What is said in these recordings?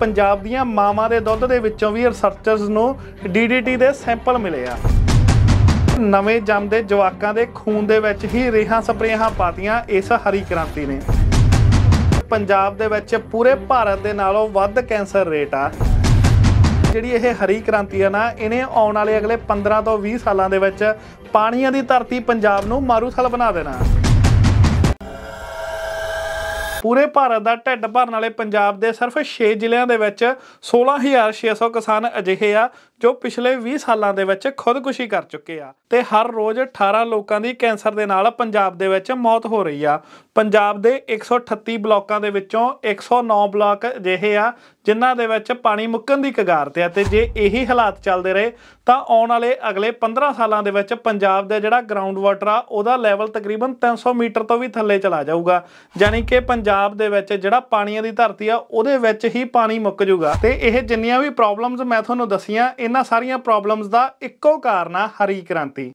ਪੰਜਾਬ ਦੀਆਂ ਮਾਵਾਂ ਦੇ ਦੁੱਧ ਦੇ ਵਿੱਚੋਂ ਵੀ ਰਿਸਰਚਰਸ ਨੂੰ ਡੀਡੀਟੀ ਦੇ ਸੈਂਪਲ ਮਿਲੇ ਆ ਨਵੇਂ ਜੰਮਦੇ ਜਵਾਕਾਂ ਦੇ ਖੂਨ ਦੇ ਵਿੱਚ ਹੀ ਰੇਹਾਂ ਸਪਰੇਹਾਂ ਪਾਤੀਆਂ ਇਸ ਹਰੀ ਕ੍ਰਾਂਤੀ ਨੇ ਪੰਜਾਬ ਦੇ ਵਿੱਚ ਪੂਰੇ ਭਾਰਤ ਦੇ ਨਾਲੋਂ ਵੱਧ ਕੈਂਸਰ ਰੇਟ ਆ ਜਿਹੜੀ ਇਹ ਹਰੀ ਕ੍ਰਾਂਤੀ ਆ ਨਾ ਇਹਨੇ ਆਉਣ ਵਾਲੇ ਅਗਲੇ 15 ਤੋਂ 20 ਸਾਲਾਂ ਦੇ ਵਿੱਚ ਪਾਣੀਆਂ ਦੀ ਧਰਤੀ ਪੰਜਾਬ ਨੂੰ ਮਾਰੂਥਲ ਬਣਾ ਦੇਣਾ ਪੂਰੇ ਭਾਰਤ ਦਾ ਢਿੱਡ ਭਰਨ ਵਾਲੇ ਪੰਜਾਬ ਦੇ ਸਿਰਫ 6 ਜ਼ਿਲ੍ਹਿਆਂ ਦੇ ਵਿੱਚ 16600 ਕਿਸਾਨ ਅਜਿਹੇ ਆ ਜੋ ਪਿਛਲੇ 20 ਸਾਲਾਂ ਦੇ ਵਿੱਚ ਖੁਦਕੁਸ਼ੀ ਕਰ ਚੁੱਕੇ ਆ ਤੇ ਹਰ ਰੋਜ਼ 18 ਲੋਕਾਂ ਦੀ ਕੈਂਸਰ ਦੇ ਨਾਲ ਪੰਜਾਬ ਦੇ ਵਿੱਚ ਮੌਤ ਹੋ ਰਹੀ ਆ ਪੰਜਾਬ ਦੇ 138 ਬਲਾਕਾਂ ਦੇ ਵਿੱਚੋਂ 109 ਬਲਾਕ ਅਜਿਹੇ ਆ ਜਿਨ੍ਹਾਂ ਦੇ ਵਿੱਚ ਪਾਣੀ ਮੁੱਕਣ ਦੀ ਕਗਾਰ ਤੇ ਆ ਤੇ ਜੇ ਇਹੀ ਹਾਲਾਤ ਚੱਲਦੇ ਰਹੇ ਤਾਂ ਆਉਣ ਵਾਲੇ ਅਗਲੇ 15 ਸਾਲਾਂ ਦੇ ਵਿੱਚ ਪੰਜਾਬ ਦਾ ਜਿਹੜਾ ਗਰਾਊਂਡ ਵਾਟਰ ਆ ਉਹਦਾ ਲੈਵਲ ਤਕਰੀਬਨ 300 ਮੀਟਰ ਤੋਂ ਵੀ ਥੱਲੇ ਚਲਾ ਜਾਊਗਾ ਯਾਨੀ ਕਿ ਪੰਜਾਬ ਪੰਜਾਬ ਦੇ ਵਿੱਚ ਜਿਹੜਾ ਪਾਣੀਆਂ ਦੀ ਧਰਤੀ ਆ ਉਹਦੇ ਵਿੱਚ ਹੀ ਪਾਣੀ ਮੁੱਕ ਜੂਗਾ ਤੇ ਇਹ ਜਿੰਨੀਆਂ ਵੀ ਪ੍ਰੋਬਲਮਸ ਮੈਂ ਤੁਹਾਨੂੰ ਦਸੀਆਂ ਇਹਨਾਂ ਸਾਰੀਆਂ ਪ੍ਰੋਬਲਮਸ ਦਾ ਇੱਕੋ ਕਾਰਨ ਆ ਹਰੀ ਕ੍ਰਾਂਤੀ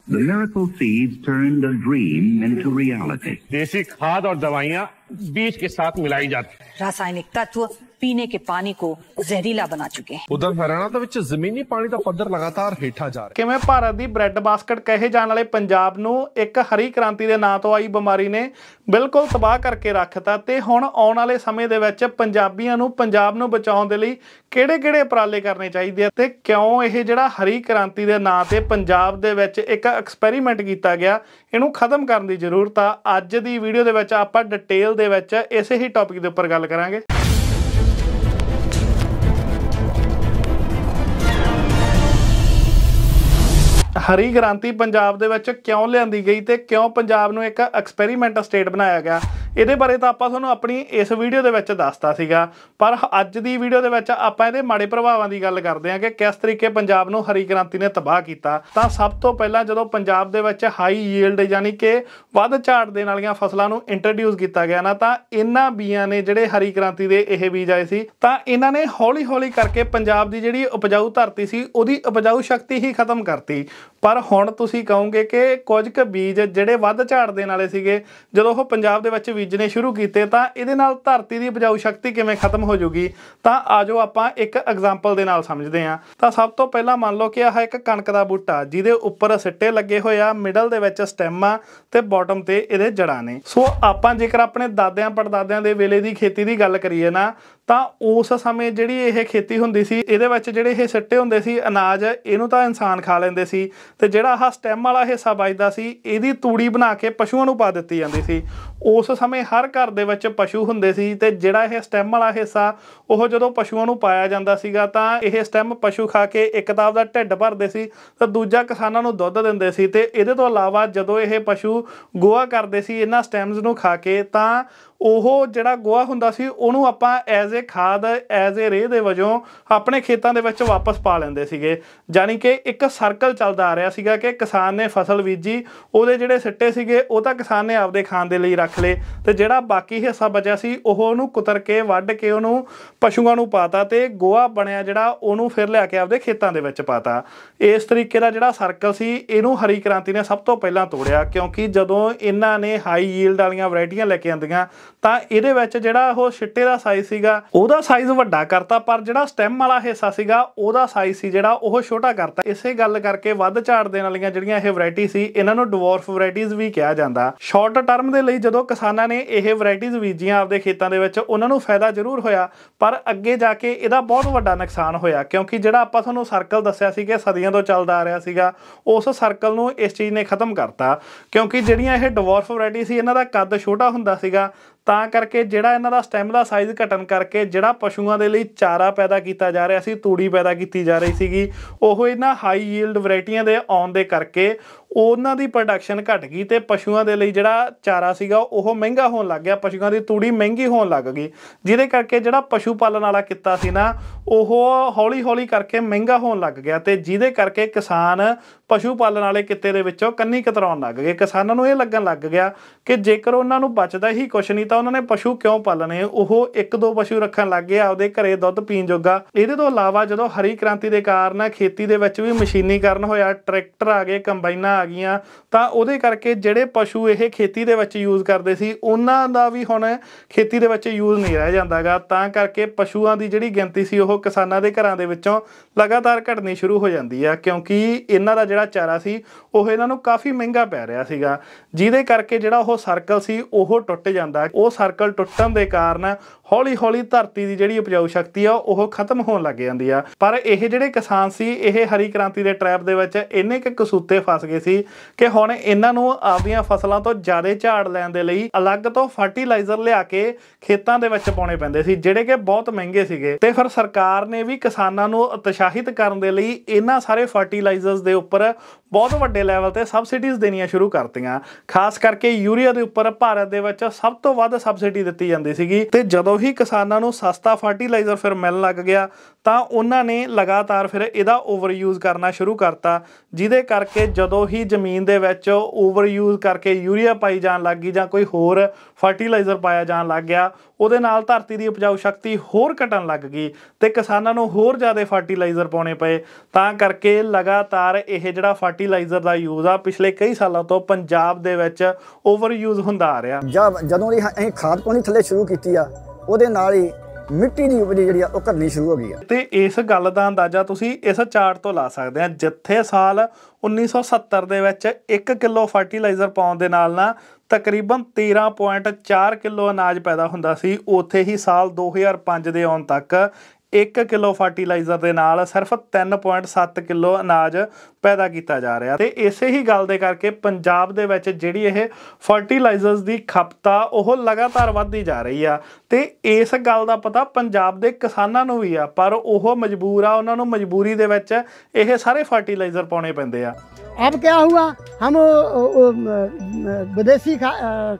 ਦੇਸੀ ਖਾਦ ਔਰ ਦਵਾਈਆਂ बीज के साथ मिलाई जाती है रासायनिक तत्व ਪੀਣੇ ਕੇ ਪਾਣੀ ਕੋ ਜ਼ਹਿਰੀਲਾ ਬਣਾ ਚੁੱਕੇ ਹਨ ਉਧਰ ਹਰਿਆਣਾ ਦੇ ਵਿੱਚ ਜ਼ਮੀਨੀ ਪਾਣੀ ਦਾ ਪੱਧਰ ਲਗਾਤਾਰ ਹੇਠਾਂ ਜਾ ਰਿਹਾ ਕਿਵੇਂ ਭਾਰਤ ਦੀ ਬ੍ਰੈਡ ਬਾਸਕਟ ਕਹੇ ਜਾਣ ਵਾਲੇ ਪੰਜਾਬ ਨੂੰ ਇੱਕ ਹਰੀ ਕ੍ਰਾਂਤੀ ਦੇ ਨਾਂ ਤੋਂ ਆਈ ਬਿਮਾਰੀ ਨੇ ਬਿਲਕੁਲ ਤਬਾਹ ਕਰਕੇ ਰੱਖਤਾ ਤੇ ਹੁਣ ਆਉਣ ਵਾਲੇ ਸਮੇਂ ਦੇ ਵਿੱਚ ਪੰਜਾਬੀਆਂ ਨੂੰ ਪੰਜਾਬ ਨੂੰ ਬਚਾਉਣ ਦੇ ਲਈ ਕਿਹੜੇ-ਕਿਹੜੇ ਉਪਰਾਲੇ ਕਰਨੇ ਚਾਹੀਦੇ ਆ ਤੇ ਕਿਉਂ ਇਹ ਜਿਹੜਾ ਹਰੀ ਕ੍ਰਾਂਤੀ ਦੇ ਨਾਂ ਤੇ ਪੰਜਾਬ ਦੇ ਵਿੱਚ ਇੱਕ ਐਕਸਪੈਰੀਮੈਂਟ ਕੀਤਾ ਗਿਆ ਇਹਨੂੰ ਖਤਮ ਕਰਨ ਦੀ ਜ਼ਰੂਰਤ ਆ ਅੱਜ ਦੀ ਵੀਡੀਓ ਦੇ ਵਿੱਚ ਆਪਾਂ ਡਿਟੇਲ ਦੇ ਵਿੱਚ ਇਸੇ ਹੀ ਟੌਪਿਕ ਦੇ ਉੱਪਰ ਗੱਲ ਕਰਾਂਗੇ ਹਰੀ ਕ੍ਰਾਂਤੀ ਪੰਜਾਬ ਦੇ ਵਿੱਚ ਕਿਉਂ ਲਿਆਂਦੀ ਗਈ ਤੇ ਕਿਉਂ ਪੰਜਾਬ ਨੂੰ ਇੱਕ ਐਕਸਪੈਰੀਮੈਂਟਲ ਸਟੇਟ ਬਣਾਇਆ ਗਿਆ ਇਹਦੇ ਬਾਰੇ ਤਾਂ ਆਪਾਂ ਤੁਹਾਨੂੰ ਆਪਣੀ ਇਸ ਵੀਡੀਓ ਦੇ ਵਿੱਚ ਦੱਸਤਾ ਸੀਗਾ ਪਰ ਅੱਜ ਦੀ ਵੀਡੀਓ ਦੇ ਵਿੱਚ ਆਪਾਂ ਇਹਦੇ ਮਾੜੇ ਪ੍ਰਭਾਵਾਂ ਦੀ ਗੱਲ ਕਰਦੇ ਹਾਂ ਕਿ ਕਿਸ ਤਰੀਕੇ ਪੰਜਾਬ ਨੂੰ ਹਰੀ ਕ੍ਰਾਂਤੀ ਨੇ ਤਬਾਹ ਕੀਤਾ ਤਾਂ ਸਭ ਤੋਂ ਪਹਿਲਾਂ ਜਦੋਂ ਪੰਜਾਬ ਦੇ ਵਿੱਚ ਹਾਈ ਯੀਲਡ ਯਾਨੀ ਕਿ ਵੱਧ ਝਾੜ ਦੇਣ ਵਾਲੀਆਂ ਫਸਲਾਂ ਨੂੰ ਇੰਟਰੋਡਿਊਸ ਕੀਤਾ ਗਿਆ ਨਾ ਤਾਂ ਇਹਨਾਂ ਬੀਆਂ ਨੇ ਜਿਹੜੇ ਹਰੀ ਕ੍ਰਾਂਤੀ ਦੇ ਇਹ ਬੀਜ ਆਏ ਸੀ ਤਾਂ ਇਹਨਾਂ ਨੇ ਹੌਲੀ-ਹੌਲੀ ਕਰਕੇ ਪੰਜਾਬ ਦੀ ਜਿਹੜੀ ਉਪਜਾਊ ਧਰਤੀ ਸੀ ਉਹਦੀ ਉਪਜਾਊ ਸ਼ਕਤੀ ਹੀ ਖਤਮ ਕਰਤੀ ਪਰ ਹੁਣ ਤੁਸੀਂ ਕਹੋਗੇ ਕਿ ਕੁਝ ਕੁ ਬੀਜ ਜਿਹੜੇ ਵੱਧ ਝਾੜ ਦੇਣ ਵਾਲੇ ਸੀਗੇ ਜਦੋਂ ਉਹ ਪੰਜਾਬ ਦੇ ਵਿੱਚ ਬੀਜਣੇ ਸ਼ੁਰੂ ਕੀਤੇ ਤਾਂ ਇਹਦੇ ਨਾਲ ਧਰਤੀ ਦੀ ਉਪਜਾਊ ਸ਼ਕਤੀ ਕਿਵੇਂ ਖਤਮ ਹੋ ਜਾਊਗੀ ਤਾਂ ਆਜੋ ਆਪਾਂ ਇੱਕ ਐਗਜ਼ਾਮਪਲ ਦੇ ਨਾਲ ਸਮਝਦੇ ਹਾਂ ਤਾਂ ਸਭ ਤੋਂ ਪਹਿਲਾਂ ਮੰਨ ਲਓ ਕਿ ਆਹ ਇੱਕ ਕਣਕ ਦਾ ਬੂਟਾ ਜਿਹਦੇ ਉੱਪਰ ਸਿੱਟੇ ਲੱਗੇ ਹੋਏ ਆ ਮਿਡਲ ਦੇ ਵਿੱਚ ਸਟੈਮ ਆ ਤੇ ਬਾਟਮ ਤੇ ਇਹਦੇ ਜੜਾਂ ਨੇ ਸੋ ਆਪਾਂ ਜੇਕਰ ਆਪਣੇ ਦਾਦਿਆਂ ਪੜਦਾਦਿਆਂ ਦੇ ਵੇਲੇ ਦੀ ਖੇਤੀ ਦੀ ਗੱਲ ਕਰੀਏ ਨਾ ਤਾਂ ਉਸ ਸਮੇਂ ਜਿਹੜੀ ਇਹ ਖੇਤੀ ਹੁੰਦੀ ਸੀ ਇਹਦੇ ਵਿੱਚ ਜਿਹੜੇ ਇਹ ਸਿੱਟੇ ਹੁੰਦੇ ਸੀ ਅਨਾਜ ਇਹਨੂੰ ਤਾਂ ਇਨਸਾਨ ਖਾ ਲੈਂਦੇ ਸੀ ਤੇ ਜਿਹੜਾ ਆਹ ਸਟੈਮ ਵਾਲਾ ਹਿੱਸਾ ਬਚਦਾ ਸੀ ਇਹਦੀ ਤੂੜੀ ਬਣਾ ਕੇ ਪਸ਼ੂਆਂ ਨੂੰ ਪਾ ਦਿੱਤੀ ਜਾਂਦੀ ਸੀ ਉਸ ਸਮੇਂ ਹਰ ਘਰ ਦੇ ਵਿੱਚ ਪਸ਼ੂ ਹੁੰਦੇ ਸੀ ਤੇ ਜਿਹੜਾ ਇਹ ਸਟੈਮ ਵਾਲਾ ਹਿੱਸਾ ਉਹ ਜਦੋਂ ਪਸ਼ੂਆਂ ਨੂੰ ਪਾਇਆ ਜਾਂਦਾ ਸੀਗਾ ਤਾਂ ਇਹ ਸਟੈਮ ਪਸ਼ੂ ਖਾ ਕੇ ਇੱਕ ਤਾਂ ਦਾ ਢਿੱਡ ਭਰਦੇ ਸੀ ਤੇ ਦੂਜਾ ਕਿਸਾਨਾਂ ਨੂੰ ਦੁੱਧ ਦਿੰਦੇ ਸੀ ਤੇ ਇਹਦੇ ਤੋਂ ਇਲਾਵਾ ਜਦੋਂ ਇਹ ਪਸ਼ੂ ਗੋਆ ਕਰਦੇ ਸੀ ਇਹਨਾਂ ਸਟੈਮਸ ਨੂੰ ਖਾ ਕੇ ਤਾਂ ਉਹ ਜਿਹੜਾ ਗੋਹਾ ਹੁੰਦਾ ਸੀ ਉਹਨੂੰ ਆਪਾਂ ਐਜ਼ ਏ ਖਾਦ ਐਜ਼ ਏ ਰੇਹ ਦੇ ਵਜੋਂ ਆਪਣੇ ਖੇਤਾਂ ਦੇ ਵਿੱਚ ਵਾਪਸ ਪਾ ਲੈਂਦੇ ਸੀਗੇ ਜਾਨੀ ਕਿ ਇੱਕ ਸਰਕਲ ਚੱਲਦਾ ਆ ਰਿਹਾ ਸੀਗਾ ਕਿ ਕਿਸਾਨ ਨੇ ਫਸਲ ਬੀਜੀ ਉਹਦੇ ਜਿਹੜੇ ਸਿੱਟੇ ਸੀਗੇ ਉਹ ਤਾਂ ਕਿਸਾਨ ਨੇ ਆਪਦੇ ਖਾਣ ਦੇ ਲਈ ਰੱਖ ਰੱਖ ਲਏ ਤੇ ਜਿਹੜਾ ਬਾਕੀ ਹਿੱਸਾ ਬਚਿਆ ਸੀ ਉਹ ਉਹਨੂੰ ਕੁਤਰ ਕੇ ਵੱਢ ਕੇ ਉਹਨੂੰ ਪਸ਼ੂਆਂ ਨੂੰ ਪਾਤਾ ਤੇ ਗੋਆ ਬਣਿਆ ਜਿਹੜਾ ਉਹਨੂੰ ਫਿਰ ਲਿਆ ਕੇ ਆਪਦੇ ਖੇਤਾਂ ਦੇ ਵਿੱਚ ਪਾਤਾ ਇਸ ਤਰੀਕੇ ਦਾ ਜਿਹੜਾ ਸਰਕਲ ਸੀ ਇਹਨੂੰ ਹਰੀ ਕ੍ਰਾਂਤੀ ਨੇ ਸਭ ਤੋਂ ਪਹਿਲਾਂ ਤੋੜਿਆ ਕਿਉਂਕਿ ਜਦੋਂ ਇਹਨਾਂ ਨੇ ਹਾਈ ਯੀਲਡ ਵਾਲੀਆਂ ਵੈਰਾਈਟੀਆਂ ਲੈ ਕੇ ਆਂਦੀਆਂ ਤਾਂ ਇਹਦੇ ਵਿੱਚ ਜਿਹੜਾ ਉਹ ਛਿੱਟੇ ਦਾ ਸਾਈਜ਼ ਸੀਗਾ ਉਹਦਾ ਸਾਈਜ਼ ਵੱਡਾ ਕਰਤਾ ਪਰ ਜਿਹੜਾ ਸਟੈਮ ਵਾਲਾ ਹਿੱਸਾ ਸੀਗਾ ਉਹਦਾ ਸਾਈਜ਼ ਸੀ ਜਿਹੜਾ ਉਹ ਛੋਟਾ ਕਰਤਾ ਇਸੇ ਗੱਲ ਕਰਕੇ ਵੱਧ ਝਾੜ ਦੇਣ ਵਾਲੀਆਂ ਜਿਹੜੀਆਂ ਇਹ ਵੈਰਾਈਟੀ ਸੀ ਇਹਨਾਂ ਨੂੰ ਡਵਾਰਫ ਵੈਰਾਈਟੀਆਂ ਵੀ ਕਿਹਾ ਜਾਂਦਾ ਸ਼ਾਰਟ ਟਰਮ ਦੇ ਲਈ ਜਦੋਂ ਕਿਸਾਨਾਂ ਨੇ ਇਹ ਵੈਰਾਈਟੀਆਂ ਬੀਜੀਆਂ ਆਪਦੇ ਖੇਤਾਂ ਦੇ ਵਿੱਚ ਉਹਨਾਂ ਨੂੰ ਫਾਇਦਾ ਜ਼ਰੂਰ ਹੋਇਆ ਪਰ ਅੱਗੇ ਜਾ ਕੇ ਇਹਦਾ ਬਹੁਤ ਵੱਡਾ ਨੁਕਸਾਨ ਹੋਇਆ ਕਿਉਂਕਿ ਜਿਹੜਾ ਆਪਾਂ ਤੁਹਾਨੂੰ ਸਰਕਲ ਦੱਸਿਆ ਸੀ ਕਿ ਸਦੀਆਂ ਤੋਂ ਚੱਲਦਾ ਆ ਰਿਹਾ ਸੀਗਾ ਉਸ ਸਰਕਲ ਨੂੰ ਇਸ ਚੀਜ਼ ਨੇ ਖਤਮ ਕਰਤਾ ਕਿਉਂਕਿ ਜਿਹੜੀਆਂ ਇਹ ਡਵਾਰਫ ਵੈਰਾਈਟੀ ਸੀ ਇਹਨਾਂ ਦਾ ਕੱਦ ਛੋਟਾ ਹੁੰਦਾ ਸੀਗਾ ਤਾਂ ਕਰਕੇ ਜਿਹੜਾ ਇਹਨਾਂ ਦਾ ਸਟੈਮ ਦਾ ਸਾਈਜ਼ ਘਟਣ ਕਰਕੇ ਜਿਹੜਾ ਪਸ਼ੂਆਂ ਦੇ ਲਈ ਚਾਰਾ ਪੈਦਾ ਕੀਤਾ ਜਾ ਰਿਹਾ ਸੀ ਤੂੜੀ ਪੈਦਾ ਕੀਤੀ ਜਾ ਰਹੀ ਸੀਗੀ ਉਹ ਇਹਨਾਂ ਹਾਈ ਯੀਲਡ ਵੈਰਾਈਟੀਆਂ ਦੇ ਆਉਣ ਦੇ ਕਰਕੇ ਉਹਨਾਂ ਦੀ ਪ੍ਰੋਡਕਸ਼ਨ ਘਟ ਗਈ ਤੇ ਪਸ਼ੂਆਂ ਦੇ ਲਈ ਜਿਹੜਾ ਚਾਰਾ ਸੀਗਾ ਉਹ ਮਹਿੰਗਾ ਹੋਣ ਲੱਗ ਗਿਆ ਪਸ਼ੂਆਂ ਦੀ ਤੂੜੀ ਮਹਿੰਗੀ ਹੋਣ ਲੱਗ ਗਈ ਜਿਹਦੇ ਕਰਕੇ ਜਿਹੜਾ ਪਸ਼ੂ ਪਾਲਣ ਵਾਲਾ ਕਿੱਤਾ ਸੀ ਨਾ ਉਹ ਹੌਲੀ-ਹੌਲੀ ਕਰਕੇ ਮਹਿੰਗਾ ਹੋਣ ਲੱਗ ਗਿਆ ਤੇ ਜਿਹਦੇ ਕਰਕੇ ਕਿਸਾਨ ਪਸ਼ੂ ਪਾਲਣ ਵਾਲੇ ਕਿੱਤੇ ਦੇ ਵਿੱਚੋਂ ਕੰਨੀ ਕਤਰਾਉਣ ਲੱਗ ਗਏ ਕਿਸਾਨਾਂ ਨੂੰ ਇਹ ਲੱਗਣ ਲੱਗ ਗਿਆ ਕਿ ਜੇਕਰ ਉਹਨਾਂ ਨੂੰ ਬਚਦਾ ਹੀ ਕੁਝ ਨਹੀਂ ਤਾਂ ਉਹਨਾਂ ਨੇ ਪਸ਼ੂ ਕਿਉਂ ਪਾਲਣੇ ਉਹ ਇੱਕ ਦੋ ਪਸ਼ੂ ਰੱਖਣ ਲੱਗ ਗਏ ਆਪਦੇ ਘਰੇ ਦੁੱਧ ਪੀਣ ਜੋਗਾ ਇਹਦੇ ਤੋਂ ਇਲਾਵਾ ਜਦੋਂ ਹਰੀ ਕ੍ਰਾਂਤੀ ਦੇ ਕਾਰਨ ਖੇਤੀ ਦੇ ਵਿੱਚ ਵੀ ਮਸ਼ੀਨੀਕਰਨ ਹੋਇਆ ਟਰੈਕਟਰ ਆ ਗਏ ਕੰਬਾਈਨਾਂ ਆ ਗਈਆਂ ਤਾਂ ਉਹਦੇ ਕਰਕੇ ਜਿਹੜੇ ਪਸ਼ੂ ਇਹ ਖੇਤੀ ਦੇ ਵਿੱਚ ਯੂਜ਼ ਕਰਦੇ ਸੀ ਉਹਨਾਂ ਦਾ ਵੀ ਹੁਣ ਖੇਤੀ ਦੇ ਵਿੱਚ ਯੂਜ਼ ਨਹੀਂ ਰਹਿ ਜਾਂਦਾਗਾ ਤਾਂ ਕਰਕੇ ਪਸ਼ੂਆਂ ਦੀ ਜਿਹੜੀ ਗਿਣਤੀ ਸੀ ਉਹ ਕਿਸਾਨਾਂ ਦੇ ਘਰਾਂ ਦੇ ਵਿੱਚੋਂ ਲਗਾਤਾਰ ਘਟਣੀ ਸ਼ੁਰੂ ਹੋ ਜਾਂਦੀ ਆ ਕਿਉਂਕਿ ਇਹਨਾਂ ਦਾ ਜਿਹੜਾ ਚਾਰਾ ਸੀ ਉਹ ਇਹਨਾਂ ਨੂੰ ਕਾਫੀ ਮਹਿੰਗਾ ਪੈ ਰਿਹਾ ਸੀਗਾ ਜਿਹਦੇ ਕਰਕੇ ਜਿਹੜਾ ਉਹ ਸਰਕਲ ਸੀ ਉਹ ਟੁੱਟ ਜਾਂਦਾ ਉਹ ਸਰਕਲ ਟੁੱਟਣ ਦੇ ਕਾਰਨ ਹੌਲੀ-ਹੌਲੀ ਧਰਤੀ ਦੀ ਜਿਹੜੀ ਉਪਜਾਊ ਸ਼ਕਤੀ ਆ ਉਹ ਖਤਮ ਹੋਣ ਲੱਗ ਜਾਂਦੀ ਆ ਪਰ ਇਹ ਜਿਹੜੇ ਕਿਸਾਨ ਸੀ ਇਹ ਹਰੀ ਕ੍ਰਾਂਤੀ ਦੇ ਟ੍ਰੈਪ ਦੇ ਵਿੱਚ ਇੰਨੇ ਕਿ ਕਸੂਤੇ ਫਸ ਗਏ ਸੀ ਕਿ ਹੁਣ ਇਹਨਾਂ ਨੂੰ ਆਪਣੀਆਂ ਫਸਲਾਂ ਤੋਂ ਜ਼ਿਆਦਾ ਝਾੜ ਲੈਣ ਦੇ ਲਈ ਅਲੱਗ ਤੋਂ ਫਰਟੀਲਾਈਜ਼ਰ ਲਿਆ ਕੇ ਖੇਤਾਂ ਦੇ ਵਿੱਚ ਪਾਉਣੇ ਪੈਂਦੇ ਸੀ ਜਿਹੜੇ ਕਿ ਬਹੁਤ ਮਹਿੰਗੇ ਸੀਗੇ ਤੇ ਫਿਰ ਸਰਕਾਰ ਨੇ ਵੀ ਕਿਸਾਨਾਂ ਨੂੰ ਉਤਸ਼ਾਹਿਤ ਕਰਨ ਦੇ ਲਈ ਇਹਨਾਂ ਸਾਰੇ ਫਰਟੀਲਾਈਜ਼ਰਸ ਦੇ ਉੱਪਰ ਬਹੁਤ ਵੱਡੇ ਲੈਵਲ ਤੇ ਸਬਸਿਡੀਆਂ ਦੇਣੀਆਂ ਸ਼ੁਰੂ ਕਰਤੀਆਂ ਖਾਸ ਕਰਕੇ ਯੂਰੀਆ ਦੇ ਉੱਪਰ ਭਾਰਤ ਦੇ ਵਿੱਚ ਸਭ ਤੋਂ ਵੱਧ ਵੱਧ ਸਬਸਿਡੀ ਦਿੱਤੀ ਜਾਂਦੀ ਸੀਗੀ ਤੇ ਜਦੋਂ ਹੀ ਕਿਸਾਨਾਂ ਨੂੰ ਸਸਤਾ ਫਰਟੀਲਾਈਜ਼ਰ ਫਿਰ ਮਿਲਣ ਲੱਗ ਗਿਆ ਤਾਂ ਉਹਨਾਂ ਨੇ ਲਗਾਤਾਰ ਫਿਰ ਇਹਦਾ ਓਵਰਯੂਜ਼ ਕਰਨਾ ਸ਼ੁਰੂ ਕਰਤਾ ਜਿਹਦੇ ਕਰਕੇ ਜਦੋਂ ਹੀ ਜ਼ਮੀਨ ਦੇ ਵਿੱਚ ਓਵਰਯੂਜ਼ ਕਰਕੇ ਯੂਰੀਆ ਪਾਈ ਜਾਣ ਲੱਗ ਗਈ ਜਾਂ ਕੋਈ ਹੋਰ ਫਰਟੀਲਾਈਜ਼ਰ ਪਾਇਆ ਜਾਣ ਲੱਗ ਗਿਆ ਉਹਦੇ ਨਾਲ ਧਰਤੀ ਦੀ ਉਪਜਾਊ ਸ਼ਕਤੀ ਹੋਰ ਘਟਣ ਲੱਗ ਗਈ ਤੇ ਕਿਸਾਨਾਂ ਨੂੰ ਹੋਰ ਜ਼ਿਆਦਾ ਫਰਟੀਲਾਈਜ਼ਰ ਪਾਉਣੇ ਪਏ ਤਾਂ ਕਰਕੇ ਲਗਾਤਾਰ ਇਹ ਜਿਹੜਾ ਫਰਟੀਲਾਈਜ਼ਰ ਦਾ ਯੂਜ਼ ਆ ਪਿਛਲੇ ਕਈ ਸਾਲਾਂ ਤੋਂ ਪੰਜਾਬ ਦੇ ਵਿੱਚ ਓਵਰਯੂਜ਼ ਹੁੰਦਾ ਆ ਰਿਹਾ ਜਦੋਂ ਇਹ ਅਸੀਂ ਖਾਦ ਪਾਉਣੀ ਥੱਲੇ ਸ਼ੁਰੂ ਕੀਤੀ ਆ ਉਹਦੇ ਨਾਲ ਹੀ ਮਿੱਟੀ ਦੀ ਉਪਜ ਜਿਹੜੀ ਆ ਉਹ ਕਰਨੀ ਸ਼ੁਰੂ ਹੋ ਗਈ ਆ ਤੇ ਇਸ ਗੱਲ ਦਾ ਅੰਦਾਜ਼ਾ ਤੁਸੀਂ ਇਸ ਚਾਰਟ ਤੋਂ ਲਾ ਸਕਦੇ ਆ ਜਿੱਥੇ ਸਾਲ 1970 ਦੇ ਵਿੱਚ 1 ਕਿਲੋ ਫਰਟੀਲਾਈਜ਼ਰ ਪਾਉਣ ਦੇ ਨਾਲ ਨਾ ਤਕਰੀਬਨ 13.4 ਕਿਲੋ ਅਨਾਜ ਪੈਦਾ ਹੁੰਦਾ ਸੀ ਉਥੇ ਹੀ ਸਾਲ 2005 ਦੇ ਆਉਣ ਤੱਕ 1 ਕਿਲੋ ਫਰਟੀਲਾਈਜ਼ਰ ਦੇ ਨਾਲ ਸਿਰਫ 3.7 ਕਿਲੋ ਅਨਾਜ ਪੈਦਾ ਕੀਤਾ ਜਾ ਰਿਹਾ ਤੇ ਇਸੇ ਹੀ ਗੱਲ ਦੇ ਕਰਕੇ ਪੰਜਾਬ ਦੇ ਵਿੱਚ ਜਿਹੜੀ ਇਹ ਫਰਟੀਲਾਈਜ਼ਰਸ ਦੀ ਖਪਤਾ ਉਹ ਲਗਾਤਾਰ ਵੱਧਦੀ ਜਾ ਰਹੀ ਆ ਤੇ ਇਸ ਗੱਲ ਦਾ ਪਤਾ ਪੰਜਾਬ ਦੇ ਕਿਸਾਨਾਂ ਨੂੰ ਵੀ ਆ ਪਰ ਉਹ ਮਜਬੂਰ ਆ ਉਹਨਾਂ ਨੂੰ ਮਜਬੂਰੀ ਦੇ ਵਿੱਚ ਇਹ ਸਾਰੇ ਫਰਟੀਲਾਈਜ਼ਰ ਪਾਉਣੇ ਪੈਂਦੇ ਆ ਅਬ ਕੀ ਹੁਆ ਹਮ ਵਿਦੇਸ਼ੀ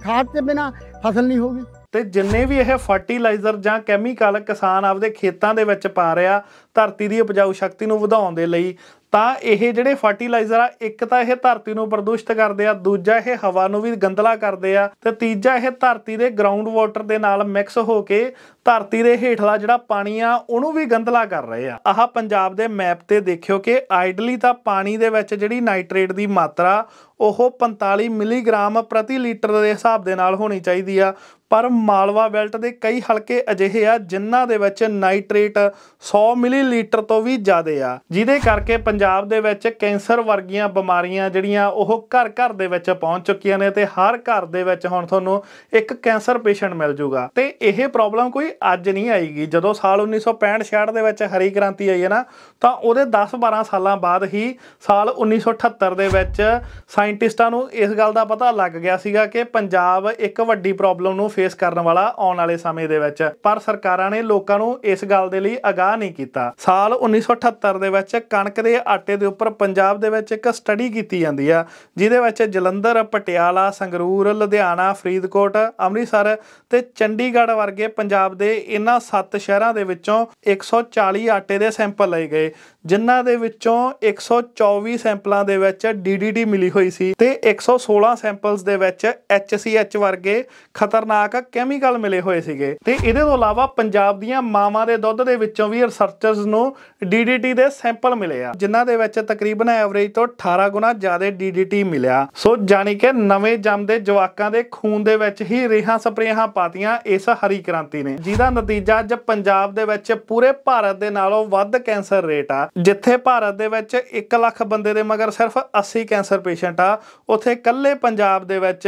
ਖਾਦ ਤੋਂ ਬਿਨਾ ਫਸਲ ਨਹੀਂ ਹੋਗੀ ਤੇ ਜਿੰਨੇ ਵੀ ਇਹ ਫਰਟੀਲਾਈਜ਼ਰ ਜਾਂ ਕੈਮੀਕਲ ਕਿਸਾਨ ਆਪਦੇ ਖੇਤਾਂ ਦੇ ਵਿੱਚ ਪਾ ਰਿਹਾ ਧਰਤੀ ਦੀ ਉਪਜਾਊ ਸ਼ਕਤੀ ਨੂੰ ਵਧਾਉਣ ਦੇ ਲਈ ਤਾਂ ਇਹ ਜਿਹੜੇ ਫਰਟੀਲਾਈਜ਼ਰ ਆ ਇੱਕ ਤਾਂ ਇਹ ਧਰਤੀ ਨੂੰ ਪ੍ਰਦੂਸ਼ਿਤ ਕਰਦੇ ਆ ਦੂਜਾ ਇਹ ਹਵਾ ਨੂੰ ਵੀ ਗੰਦਲਾ ਕਰਦੇ ਆ ਤੇ ਤੀਜਾ ਇਹ ਧਰਤੀ ਦੇ ਗਰਾਊਂਡ ਵਾਟਰ ਦੇ ਨਾਲ ਮਿਕਸ ਹੋ ਕੇ ਧਰਤੀ ਦੇ ਹੇਠਲਾ ਜਿਹੜਾ ਪਾਣੀ ਆ ਉਹਨੂੰ ਵੀ ਗੰਦਲਾ ਕਰ ਰਹੇ ਆ ਆਹ ਪੰਜਾਬ ਦੇ ਮੈਪ ਤੇ ਦੇਖਿਓ ਕਿ ਆਈਡਲੀ ਤਾਂ ਪਾਣੀ ਦੇ ਵਿੱਚ ਜਿਹੜੀ ਨਾਈਟ੍ਰੇਟ ਦੀ ਮਾਤਰਾ ਉਹ 45 ਮਿਲੀਗ੍ਰਾਮ ਪ੍ਰਤੀ ਲੀਟਰ ਦੇ ਹਿਸਾਬ ਦੇ ਨਾਲ ਹੋਣੀ ਚਾਹੀਦੀ ਆ ਪਰ ਮਾਲਵਾ ਬੈਲਟ ਦੇ ਕਈ ਹਲਕੇ ਅਜਿਹੇ ਆ ਜਿਨ੍ਹਾਂ ਦੇ ਵਿੱਚ ਨਾਈਟ੍ਰੇਟ 100 ਮਿਲੀਲੀਟਰ ਤੋਂ ਵੀ ਜ਼ਿਆਦੇ ਆ ਜਿਹਦੇ ਕਰਕੇ ਪੰਜਾਬ ਦੇ ਵਿੱਚ ਕੈਂਸਰ ਵਰਗੀਆਂ ਬਿਮਾਰੀਆਂ ਜਿਹੜੀਆਂ ਉਹ ਘਰ ਘਰ ਦੇ ਵਿੱਚ ਪਹੁੰਚ ਚੁੱਕੀਆਂ ਨੇ ਤੇ ਹਰ ਘਰ ਦੇ ਵਿੱਚ ਹੁਣ ਤੁਹਾਨੂੰ ਇੱਕ ਕੈਂਸਰ ਪੇਸ਼ੈਂਟ ਮਿਲ ਜਾਊਗਾ ਤੇ ਇਹ ਪ੍ਰੋਬਲਮ ਕੋਈ ਅੱਜ ਨਹੀਂ ਆਏਗੀ ਜਦੋਂ ਸਾਲ 1965-66 ਦੇ ਵਿੱਚ ਹਰੀ ਕ੍ਰਾਂਤੀ ਆਈ ਹੈ ਨਾ ਤਾਂ ਉਹਦੇ 10-12 ਸਾਲਾਂ ਬਾਅਦ ਹੀ ਸਾਲ 1978 ਦੇ ਵਿੱਚ ਸਾਇੰਟਿਸਟਾਂ ਨੂੰ ਇਸ ਗੱਲ ਦਾ ਪਤਾ ਲੱਗ ਗਿਆ ਸੀਗਾ ਕਿ ਪੰਜਾਬ ਇੱਕ ਵੱਡੀ ਪ੍ਰੋਬਲਮ ਨੂੰ ਫੇਸ ਕਰਨ ਵਾਲਾ ਆਉਣ ਵਾਲੇ ਸਮੇਂ ਦੇ ਵਿੱਚ ਪਰ ਸਰਕਾਰਾਂ ਨੇ ਲੋਕਾਂ ਨੂੰ ਇਸ ਗੱਲ ਦੇ ਲਈ ਅਗਾਹ ਨਹੀਂ ਕੀਤਾ ਸਾਲ 1978 ਦੇ ਵਿੱਚ ਕਣਕ ਦੇ ਆਟੇ ਦੇ ਉੱਪਰ ਪੰਜਾਬ ਦੇ ਵਿੱਚ ਇੱਕ ਸਟੱਡੀ ਕੀਤੀ ਜਾਂਦੀ ਆ ਜਿਹਦੇ ਵਿੱਚ ਜਲੰਧਰ ਪਟਿਆਲਾ ਸੰਗਰੂਰ ਲੁਧਿਆਣਾ ਫਰੀਦਕੋਟ ਅੰਮ੍ਰਿਤਸਰ ਤੇ ਚੰਡੀਗੜ੍ਹ ਵਰਗੇ ਪੰਜਾਬ ਦੇ ਇਹਨਾਂ 7 ਸ਼ਹਿਰਾਂ ਦੇ ਵਿੱਚੋਂ 140 ਆਟੇ ਦੇ ਸੈਂਪਲ ਲਏ ਗਏ ਜਿਨ੍ਹਾਂ ਦੇ ਵਿੱਚੋਂ 124 ਸੈਂਪਲਾਂ ਦੇ ਵਿੱਚ ਡੀਡੀਡੀ ਮਿਲੀ ਹੋਈ ਸੀ ਤੇ 116 ਸੈਂਪਲਸ ਦੇ ਵਿੱਚ HCH ਵਰਗੇ ਖਤਰਨਾਕ ਕੈਮੀਕਲ ਮਿਲੇ ਹੋਏ ਸੀਗੇ ਤੇ ਇਹਦੇ ਤੋਂ ਇਲਾਵਾ ਪੰਜਾਬ ਦੀਆਂ ਮਾਵਾਂ ਦੇ ਦੁੱਧ ਦੇ ਵਿੱਚੋਂ ਵੀ ਰਿਸਰਚਰਸ ਨੂੰ DDT ਦੇ ਸੈਂਪਲ ਮਿਲੇ ਆ ਜਿਨ੍ਹਾਂ ਦੇ ਵਿੱਚ ਤਕਰੀਬਨ ਐਵਰੇਜ ਤੋਂ 18 ਗੁਣਾ ਜ਼ਿਆਦਾ DDT ਮਿਲਿਆ ਸੋ ਜਾਨੀ ਕਿ ਨਵੇਂ ਜੰਮਦੇ ਜਵਾਕਾਂ ਦੇ ਖੂਨ ਦੇ ਵਿੱਚ ਹੀ ਰੇਹਾਂ ਸਪਰੇਹਾਂ ਪਾਤੀਆਂ ਇਸ ਹਰੀ ਕ੍ਰਾਂਤੀ ਨੇ ਜਿਹਦਾ ਨਤੀਜਾ ਅੱਜ ਪੰਜਾਬ ਦੇ ਵਿੱਚ ਪੂਰੇ ਭਾਰਤ ਦੇ ਨਾਲੋਂ ਵੱਧ ਕੈਂਸਰ ਰੇਟ ਆ ਜਿੱਥੇ ਭਾਰਤ ਦੇ ਵਿੱਚ 1 ਲੱਖ ਬੰਦੇ ਦੇ ਮਗਰ ਸਿਰਫ 80 ਕੈਂਸਰ ਪੇਸ਼ੈਂਟ ਬੈਠਾ ਉਥੇ ਕੱਲੇ ਪੰਜਾਬ ਦੇ ਵਿੱਚ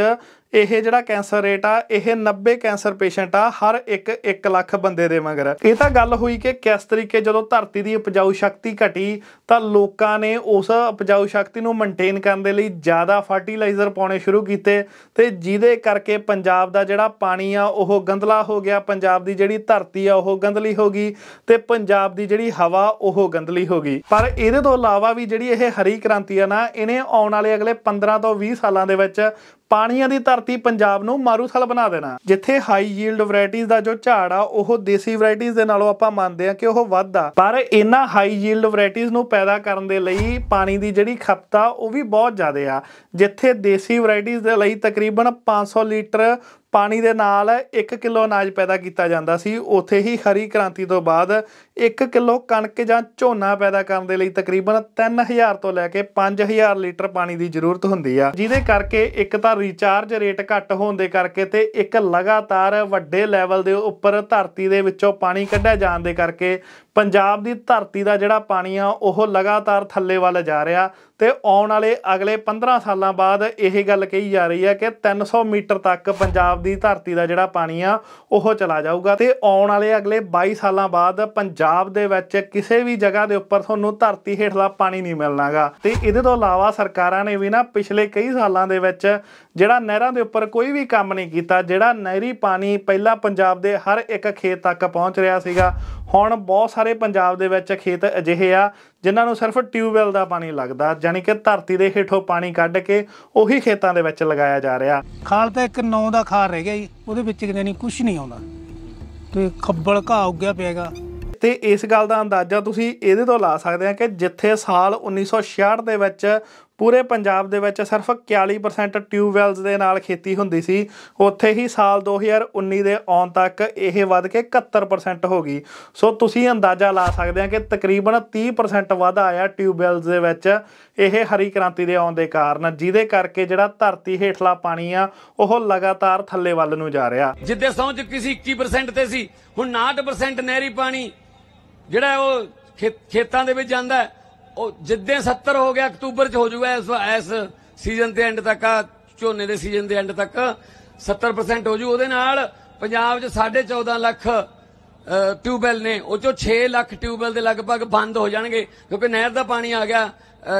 ਇਹ ਜਿਹੜਾ ਕੈਂਸਰ ਰੇਟ ਆ ਇਹ 90 ਕੈਂਸਰ ਪੇਸ਼ੈਂਟ ਆ ਹਰ ਇੱਕ 1 ਲੱਖ ਬੰਦੇ ਦੇ ਮਗਰ ਇਹ ਤਾਂ ਗੱਲ ਹੋਈ ਕਿ ਕਿਸ ਤਰੀਕੇ ਜਦੋਂ ਧਰਤੀ ਦੀ ਉਪਜਾਊ ਸ਼ਕਤੀ ਘਟੀ ਤਾਂ ਲੋਕਾਂ ਨੇ ਉਸ ਉਪਜਾਊ ਸ਼ਕਤੀ ਨੂੰ ਮੇਨਟੇਨ ਕਰਨ ਦੇ ਲਈ ਜ਼ਿਆਦਾ ਫਰਟੀਲਾਈਜ਼ਰ ਪਾਉਣੇ ਸ਼ੁਰੂ ਕੀਤੇ ਤੇ ਜਿਹਦੇ ਕਰਕੇ ਪੰਜਾਬ ਦਾ ਜਿਹੜਾ ਪਾਣੀ ਆ ਉਹ ਗੰਦਲਾ ਹੋ ਗਿਆ ਪੰਜਾਬ ਦੀ ਜਿਹੜੀ ਧਰਤੀ ਆ ਉਹ ਗੰਦਲੀ ਹੋ ਗਈ ਤੇ ਪੰਜਾਬ ਦੀ ਜਿਹੜੀ ਹਵਾ ਉਹ ਗੰਦਲੀ ਹੋ ਗਈ ਪਰ ਇਹਦੇ ਤੋਂ ਇਲਾਵਾ ਵੀ ਜਿਹੜੀ ਇਹ ਹਰੀ ਕ੍ਰਾਂਤੀ ਆ ਨਾ ਇਹਨੇ ਆਉਣ ਵਾਲੇ ਅਗਲੇ 15 ਤੋਂ 20 ਸਾਲਾਂ ਦੇ ਵਿੱਚ ਪਾਣੀਆਂ ਦੀ ਧਰਤੀ ਪੰਜਾਬ ਨੂੰ ਮਾਰੂਥਲ ਬਣਾ ਦੇਣਾ ਜਿੱਥੇ ਹਾਈ ਯੀਲਡ ਵੈਰਾਈਟੀਆਂ ਦਾ ਜੋ ਝਾੜ ਆ ਉਹ ਦੇਸੀ ਵੈਰਾਈਟੀਆਂ ਦੇ ਨਾਲੋਂ ਆਪਾਂ ਮੰਨਦੇ ਆ ਕਿ ਉਹ ਵੱਧ ਆ ਪਰ ਇਹਨਾਂ ਹਾਈ ਯੀਲਡ ਵੈਰਾਈਟੀਆਂ ਨੂੰ ਪੈਦਾ ਕਰਨ ਦੇ ਲਈ ਪਾਣੀ ਦੀ ਜਿਹੜੀ ਖਪਤ ਆ ਉਹ ਵੀ ਬਹੁਤ ਜ਼ਿਆਦਾ ਆ ਜਿੱਥੇ ਦੇਸੀ ਵੈਰਾਈਟੀਆਂ ਦੇ ਲਈ ਤਕਰੀਬਨ 500 ਲੀਟਰ ਪਾਣੀ ਦੇ ਨਾਲ 1 ਕਿਲੋ ਅਨਾਜ ਪੈਦਾ ਕੀਤਾ ਜਾਂਦਾ ਸੀ ਉੱਥੇ ਹੀ ਹਰੀ ਕ੍ਰਾਂਤੀ ਤੋਂ ਬਾਅਦ 1 ਕਿਲੋ ਕਣਕ ਜਾਂ ਝੋਨਾ ਪੈਦਾ ਕਰਨ ਦੇ ਲਈ ਤਕਰੀਬਨ 3000 ਤੋਂ ਲੈ ਕੇ 5000 ਲੀਟਰ ਪਾਣੀ ਦੀ ਜ਼ਰੂਰਤ ਹੁੰਦੀ ਆ ਜਿਹਦੇ ਕਰਕੇ ਇੱਕ ਤਾਂ ਰੀਚਾਰਜ ਰੇਟ ਘੱਟ ਹੋਣ ਦੇ ਕਰਕੇ ਤੇ ਇੱਕ ਲਗਾਤਾਰ ਵੱਡੇ ਲੈਵਲ ਦੇ ਉੱਪਰ ਧਰਤੀ ਦੇ ਵਿੱਚੋਂ ਪਾਣੀ ਕੱਢਿਆ ਜਾਣ ਦੇ ਕਰਕੇ ਪੰਜਾਬ ਦੀ ਧਰਤੀ ਦਾ ਜਿਹੜਾ ਪਾਣੀ ਆ ਉਹ ਲਗਾਤਾਰ ਥੱਲੇ ਵੱਲ ਜਾ ਰਿਹਾ ਤੇ ਆਉਣ ਵਾਲੇ ਅਗਲੇ 15 ਸਾਲਾਂ ਬਾਅਦ ਇਹ ਗੱਲ ਕਹੀ ਜਾ ਰਹੀ ਹੈ ਕਿ 300 ਮੀਟਰ ਤੱਕ ਪੰਜਾਬ ਦੀ ਧਰਤੀ ਦਾ ਜਿਹੜਾ ਪਾਣੀ ਆ ਉਹ ਚਲਾ ਜਾਊਗਾ ਤੇ ਆਉਣ ਵਾਲੇ ਅਗਲੇ 22 ਸਾਲਾਂ ਬਾਅਦ ਪੰਜਾਬ ਦੇ ਵਿੱਚ ਕਿਸੇ ਵੀ ਜਗ੍ਹਾ ਦੇ ਉੱਪਰ ਤੁਹਾਨੂੰ ਧਰਤੀ ਹੇਠਲਾ ਪਾਣੀ ਨਹੀਂ ਮਿਲਣਾਗਾ ਤੇ ਇਹਦੇ ਤੋਂ ਇਲਾਵਾ ਸਰਕਾਰਾਂ ਨੇ ਵੀ ਨਾ ਪਿਛਲੇ ਕਈ ਸਾਲਾਂ ਦੇ ਵਿੱਚ ਜਿਹੜਾ ਨਹਿਰਾਂ ਦੇ ਉੱਪਰ ਕੋਈ ਵੀ ਕੰਮ ਨਹੀਂ ਕੀਤਾ ਜਿਹੜਾ ਨਹਿਰੀ ਪਾਣੀ ਪਹਿਲਾਂ ਪੰਜਾਬ ਦੇ ਹਰ ਇੱਕ ਖੇਤ ਤੱਕ ਪਹੁੰਚ ਰਿਹਾ ਸੀਗਾ ਹੁਣ ਬਹੁਤ ਸਾਰੇ ਸਾਰੇ ਪੰਜਾਬ ਦੇ ਵਿੱਚ ਖੇਤ ਅਜਿਹੇ ਆ ਜਿਨ੍ਹਾਂ ਨੂੰ ਸਿਰਫ ਟਿਊਬਵੈਲ ਦਾ ਪਾਣੀ ਲੱਗਦਾ ਯਾਨੀ ਕਿ ਧਰਤੀ ਦੇ ਹੇਠੋਂ ਪਾਣੀ ਕੱਢ ਕੇ ਉਹੀ ਖੇਤਾਂ ਦੇ ਵਿੱਚ ਲਗਾਇਆ ਜਾ ਰਿਹਾ ਖਾਲ ਤਾਂ ਇੱਕ ਨੌ ਦਾ ਖਾਰ ਰਹਿ ਗਿਆ ਜੀ ਉਹਦੇ ਵਿੱਚ ਕਿਤੇ ਨਹੀਂ ਕੁਝ ਨਹੀਂ ਆਉਂਦਾ ਤੇ ਖੱਬਲ ਘਾਹ ਉੱਗਿਆ ਪਿਆਗਾ ਤੇ ਇਸ ਗੱਲ ਦਾ ਅੰਦਾਜ਼ਾ ਤੁਸੀਂ ਇਹਦੇ ਤੋਂ ਲਾ ਸਕਦੇ ਆ ਕਿ ਜਿੱਥੇ ਸਾਲ 1966 ਦੇ ਵਿੱਚ ਪੂਰੇ ਪੰਜਾਬ ਦੇ ਵਿੱਚ ਸਿਰਫ 41% ਟਿਊਬਵੈਲਸ ਦੇ ਨਾਲ ਖੇਤੀ ਹੁੰਦੀ ਸੀ ਉੱਥੇ ਹੀ ਸਾਲ 2019 ਦੇ ਆਉਣ ਤੱਕ ਇਹ ਵੱਧ ਕੇ 71% ਹੋ ਗਈ ਸੋ ਤੁਸੀਂ ਅੰਦਾਜ਼ਾ ਲਾ ਸਕਦੇ ਆ ਕਿ ਤਕਰੀਬਨ 30% ਵਾਧਾ ਆਇਆ ਟਿਊਬਵੈਲਸ ਦੇ ਵਿੱਚ ਇਹ ਹਰੀ ਕ੍ਰਾਂਤੀ ਦੇ ਆਉਣ ਦੇ ਕਾਰਨ ਜਿਹਦੇ ਕਰਕੇ ਜਿਹੜਾ ਧਰਤੀ ਹੇਠਲਾ ਪਾਣੀ ਆ ਉਹ ਲਗਾਤਾਰ ਥੱਲੇ ਵੱਲ ਨੂੰ ਜਾ ਰਿਹਾ ਜਿੱਦੇ ਸੌਂਚ ਕਿਸੀ 21% ਤੇ ਸੀ ਹੁਣ 90% ਨਹਿਰੀ ਪਾਣੀ ਜਿਹੜਾ ਉਹ ਖੇਤਾਂ ਦੇ ਵਿੱਚ ਜਾਂਦਾ ਹੈ ਉਹ ਜਿੱਦਾਂ 70 ਹੋ ਗਿਆ ਅਕਤੂਬਰ ਚ ਹੋ ਜਾਊਗਾ ਇਸ ਇਸ ਸੀਜ਼ਨ ਦੇ ਐਂਡ ਤੱਕ ਝੋਨੇ ਦੇ ਸੀਜ਼ਨ ਦੇ ਐਂਡ ਤੱਕ 70% ਹੋ ਜੂ ਉਹਦੇ ਨਾਲ ਪੰਜਾਬ 'ਚ 14.5 ਲੱਖ ਟਿਊਬਵੈਲ ਨੇ ਉਹ ਚੋਂ 6 ਲੱਖ ਟਿਊਬਵੈਲ ਦੇ ਲਗਭਗ ਬੰਦ ਹੋ ਜਾਣਗੇ ਕਿਉਂਕਿ ਨਹਿਰ ਦਾ ਪਾਣੀ ਆ ਗਿਆ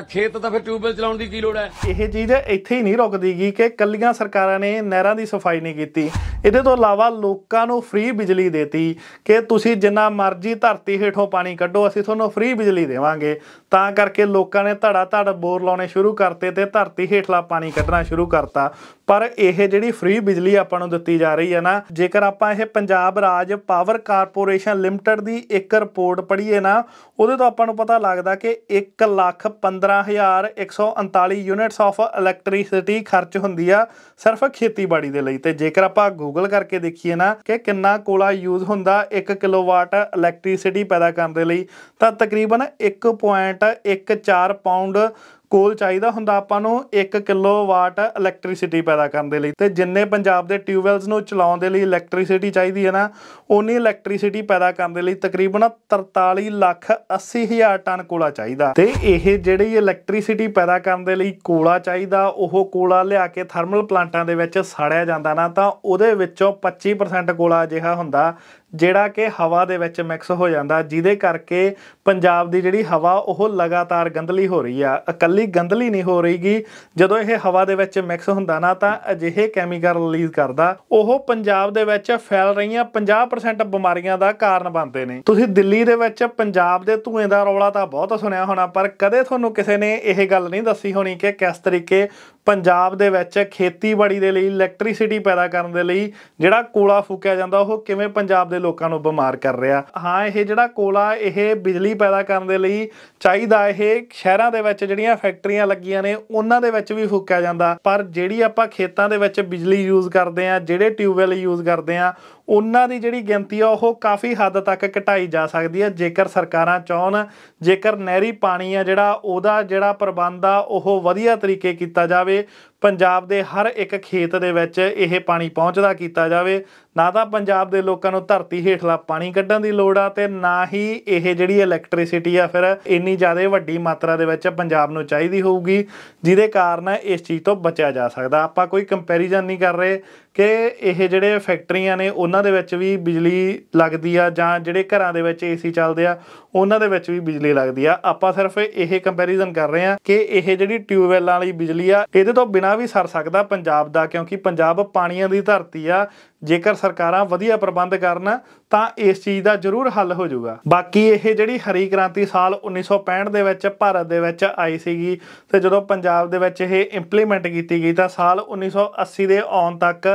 ਖੇਤ ਤਾਂ ਫਿਰ ਟਿਊਬਵੈਲ ਚਲਾਉਣ ਦੀ ਕੀ ਲੋੜ ਹੈ ਇਹ ਚੀਜ਼ ਇੱਥੇ ਹੀ ਨਹੀਂ ਰੁਕਦੀਗੀ ਕਿ ਕੱਲੀਆਂ ਸਰਕਾਰਾਂ ਨੇ ਨਹਿਰਾਂ ਦੀ ਸਫਾਈ ਨਹੀਂ ਕੀਤੀ ਇਹਦੇ ਤੋਂ ਇਲਾਵਾ ਲੋਕਾਂ ਨੂੰ ਫ੍ਰੀ ਬਿਜਲੀ ਦੇਤੀ ਕਿ ਤੁਸੀਂ ਜਿੰਨਾ ਮਰਜ਼ੀ ਧਰਤੀ ਹੇਠੋਂ ਪਾਣੀ ਕੱਢੋ ਅਸੀਂ ਤੁਹਾਨੂੰ ਫ੍ਰੀ ਬਿਜਲੀ ਦੇਵਾਂਗੇ ਤਾਂ ਕਰਕੇ ਲੋਕਾਂ ਨੇ ਧੜਾ ਧੜ ਬੋਰ ਲਾਉਣੇ ਸ਼ੁਰੂ ਕਰਤੇ ਤੇ ਧਰਤੀ ਹੇਠਲਾ ਪਾਣੀ ਕੱਢਣਾ ਸ਼ੁਰੂ ਕਰਤਾ ਪਰ ਇਹ ਜਿਹੜੀ ਫ੍ਰੀ ਬਿਜਲੀ ਆਪਾਂ ਨੂੰ ਦਿੱਤੀ ਜਾ ਰਹੀ ਹੈ ਨਾ ਜੇਕਰ ਆਪਾਂ ਇਹ Punjab Raj power corporation limited ਦੀ ਇੱਕ ਰਿਪੋਰਟ ਪੜ੍ਹੀਏ ਨਾ ਉਹਦੇ ਤੋਂ ਆਪਾਂ ਨੂੰ ਪਤਾ ਲੱਗਦਾ ਕਿ 1 ਲੱਖ 15139 ਯੂਨਿਟਸ ਆਫ ਇਲੈਕਟ੍ਰਿਸਿਟੀ ਖਰਚ ਹੁੰਦੀ ਆ ਸਿਰਫ ਖੇਤੀਬਾੜੀ ਦੇ ਲਈ ਤੇ ਜੇਕਰ ਆਪਾਂ ਗੂਗਲ ਕਰਕੇ ਦੇਖੀਏ ਨਾ ਕਿ ਕਿੰਨਾ ਕੋਲਾ ਯੂਜ਼ ਹੁੰਦਾ 1 ਕਿਲੋਵਾਟ ਇਲੈਕਟ੍ਰਿਸਿਟੀ ਪੈਦਾ ਕਰਨ ਦੇ ਲਈ ਤਾਂ ਤਕਰੀਬਨ 1.14 ਪਾਉਂਡ ਕੋਲ ਚਾਹੀਦਾ ਹੁੰਦਾ ਆਪਾਂ ਨੂੰ 1 ਕਿਲੋਵਾਟ ਇਲੈਕਟ੍ਰਿਸਿਟੀ ਪੈਦਾ ਕਰਨ ਦੇ ਲਈ ਤੇ ਜਿੰਨੇ ਪੰਜਾਬ ਦੇ ਟਿਊਬਵੈਲਸ ਨੂੰ ਚਲਾਉਣ ਦੇ ਲਈ ਇਲੈਕਟ੍ਰਿਸਿਟੀ ਚਾਹੀਦੀ ਹੈ ਨਾ ਉਨੀ ਇਲੈਕਟ੍ਰਿਸਿਟੀ ਪੈਦਾ ਕਰਨ ਦੇ ਲਈ ਤਕਰੀਬਨ 43 ਲੱਖ 80 ਹਜ਼ਾਰ ਟਨ ਕੋਲਾ ਚਾਹੀਦਾ ਤੇ ਇਹ ਜਿਹੜੀ ਇਲੈਕਟ੍ਰਿਸਿਟੀ ਪੈਦਾ ਕਰਨ ਦੇ ਲਈ ਕੋਲਾ ਚਾਹੀਦਾ ਉਹ ਕੋਲਾ ਲਿਆ ਕੇ ਥਰਮਲ ਪਲਾਂਟਾਂ ਦੇ ਵਿੱਚ ਸਾੜਿਆ ਜਾਂਦਾ ਨਾ ਤਾਂ ਉਹਦੇ ਵਿੱਚੋਂ 25% ਕੋਲਾ ਅਜਿਹਾ ਹੁੰਦਾ ਜਿਹੜਾ ਕਿ ਹਵਾ ਦੇ ਵਿੱਚ ਮਿਕਸ ਹੋ ਜਾਂਦਾ ਜਿਹਦੇ ਕਰਕੇ ਪੰਜਾਬ ਦੀ ਜਿਹੜੀ ਹਵਾ ਉਹ ਲਗਾਤਾਰ ਗੰਦਲੀ ਹੋ ਰਹੀ ਆ ਇਕੱਲੀ ਗੰਦਲੀ ਨਹੀਂ ਹੋ ਰਹੀਗੀ ਜਦੋਂ ਇਹ ਹਵਾ ਦੇ ਵਿੱਚ ਮਿਕਸ ਹੁੰਦਾ ਨਾ ਤਾਂ ਅਜਿਹੇ ਕੈਮੀਕਲ ਰਿਲੀਜ਼ ਕਰਦਾ ਉਹ ਪੰਜਾਬ ਦੇ ਵਿੱਚ ਫੈਲ ਰਹੀਆਂ 50% ਬਿਮਾਰੀਆਂ ਦਾ ਕਾਰਨ ਬਣਦੇ ਨੇ ਤੁਸੀਂ ਦਿੱਲੀ ਦੇ ਵਿੱਚ ਪੰਜਾਬ ਦੇ ਧੂਏ ਦਾ ਰੌਲਾ ਤਾਂ ਬਹੁਤ ਸੁਣਿਆ ਹੋਣਾ ਪਰ ਕਦੇ ਤੁਹਾਨੂੰ ਕਿਸੇ ਨੇ ਇਹ ਗੱਲ ਨਹੀਂ ਦੱਸੀ ਹੋਣੀ ਕਿ ਕਿਸ ਤਰੀਕੇ ਪੰਜਾਬ ਦੇ ਵਿੱਚ ਖੇਤੀਬਾੜੀ ਦੇ ਲਈ ਇਲੈਕਟ੍ਰਿਸਿਟੀ ਪੈਦਾ ਕਰਨ ਦੇ ਲਈ ਜਿਹੜਾ ਕੋਲਾ ਫੂਕਿਆ ਜਾਂਦਾ ਉਹ ਕਿਵੇਂ ਪੰਜਾਬ ਦੇ ਲੋਕਾਂ ਨੂੰ ਬਿਮਾਰ ਕਰ ਰਿਹਾ ਹਾਂ ਇਹ ਜਿਹੜਾ ਕੋਲਾ ਇਹ ਬਿਜਲੀ ਪੈਦਾ ਕਰਨ ਦੇ ਲਈ ਚਾਹੀਦਾ ਇਹ ਸ਼ਹਿਰਾਂ ਦੇ ਵਿੱਚ ਜਿਹੜੀਆਂ ਫੈਕਟਰੀਆਂ ਲੱਗੀਆਂ ਨੇ ਉਹਨਾਂ ਦੇ ਵਿੱਚ ਵੀ ਫੂਕਿਆ ਜਾਂਦਾ ਪਰ ਜਿਹੜੀ ਆਪਾਂ ਖੇਤਾਂ ਦੇ ਵਿੱਚ ਬਿਜਲੀ ਯੂਜ਼ ਕਰਦੇ ਆ ਜਿਹੜੇ ਟਿਊਬਵੈਲ ਯੂਜ਼ ਕਰਦੇ ਆ ਉਹਨਾਂ ਦੀ ਜਿਹੜੀ ਗਿਣਤੀ ਆ ਉਹ ਕਾਫੀ ਹੱਦ ਤੱਕ ਘਟਾਈ ਜਾ ਸਕਦੀ ਹੈ ਜੇਕਰ ਸਰਕਾਰਾਂ ਚਾਹਣ ਜੇਕਰ ਨਹਿਰੀ ਪਾਣੀ ਆ ਜਿਹੜਾ ਉਹਦਾ ਜਿਹੜਾ ਪ੍ਰਬੰਧ ਆ ਉਹ ਵਧੀਆ ਤਰੀਕੇ ਕੀਤਾ ਜਾਵੇ ਪੰਜਾਬ ਦੇ ਹਰ ਇੱਕ ਖੇਤ ਦੇ ਵਿੱਚ ਇਹ ਪਾਣੀ ਪਹੁੰਚਦਾ ਕੀਤਾ ਜਾਵੇ ਨਾ ਤਾਂ ਪੰਜਾਬ ਦੇ ਲੋਕਾਂ ਨੂੰ ਧਰਤੀ ਹੇਠਲਾ ਪਾਣੀ ਕੱਢਣ ਦੀ ਲੋੜ ਆ ਤੇ ਨਾ ਹੀ ਇਹ ਜਿਹੜੀ ਇਲੈਕਟ੍ਰਿਸਿਟੀ ਆ ਫਿਰ ਇੰਨੀ ਜ਼ਿਆਦਾ ਵੱਡੀ ਮਾਤਰਾ ਦੇ ਵਿੱਚ ਪੰਜਾਬ ਨੂੰ ਚਾਹੀਦੀ ਹੋਊਗੀ ਜਿਹਦੇ ਕਾਰਨ ਇਸ ਚੀਜ਼ ਤੋਂ ਬਚਿਆ ਜਾ ਸਕਦਾ ਆਪਾਂ ਕੋਈ ਕੰਪੈਰੀਜ਼ਨ ਨਹੀਂ ਕਰ ਰਹੇ ਕਿ ਇਹ ਜਿਹੜੇ ਫੈਕਟਰੀਆਂ ਨੇ ਉਹਨਾਂ ਦੇ ਵਿੱਚ ਵੀ ਬਿਜਲੀ ਲੱਗਦੀ ਆ ਜਾਂ ਜਿਹੜੇ ਘਰਾਂ ਦੇ ਵਿੱਚ ਏਸੀ ਚੱਲਦੇ ਆ ਉਹਨਾਂ ਦੇ ਵਿੱਚ ਵੀ ਬਿਜਲੀ ਲੱਗਦੀ ਆ ਆਪਾਂ ਸਿਰਫ ਇਹ ਕੰਪੈਰੀਜ਼ਨ ਕਰ ਰਹੇ ਆ ਕਿ ਇਹ ਜਿਹੜੀ ਟਿਊਬਵੈਲਾਂ ਵਾਲੀ ਬਿਜਲੀ ਆ ਇਹਦੇ ਤੋਂ ਬਿਨਾਂ ਕਹਿਣਾ ਵੀ ਸਰ ਸਕਦਾ ਪੰਜਾਬ ਦਾ ਕਿਉਂਕਿ ਪੰਜਾਬ ਪਾਣੀਆਂ ਦੀ ਧਰਤੀ ਆ ਜੇਕਰ ਸਰਕਾਰਾਂ ਵਧੀਆ ਪ੍ਰਬੰਧ ਕਰਨ ਤਾਂ ਇਸ ਚੀਜ਼ ਦਾ ਜ਼ਰੂਰ ਹੱਲ ਹੋ ਜਾਊਗਾ ਬਾਕੀ ਇਹ ਜਿਹੜੀ ਹਰੀ ਕ੍ਰਾਂਤੀ ਸਾਲ 1965 ਦੇ ਵਿੱਚ ਭਾਰਤ ਦੇ ਵਿੱਚ ਆਈ ਸੀਗੀ ਤੇ ਜਦੋਂ ਪੰਜਾਬ ਦੇ ਵਿੱਚ ਇਹ ਇੰਪਲੀਮੈਂਟ ਕੀਤੀ ਗਈ ਤਾਂ ਸਾਲ 1980 ਦੇ ਆਉਣ ਤੱਕ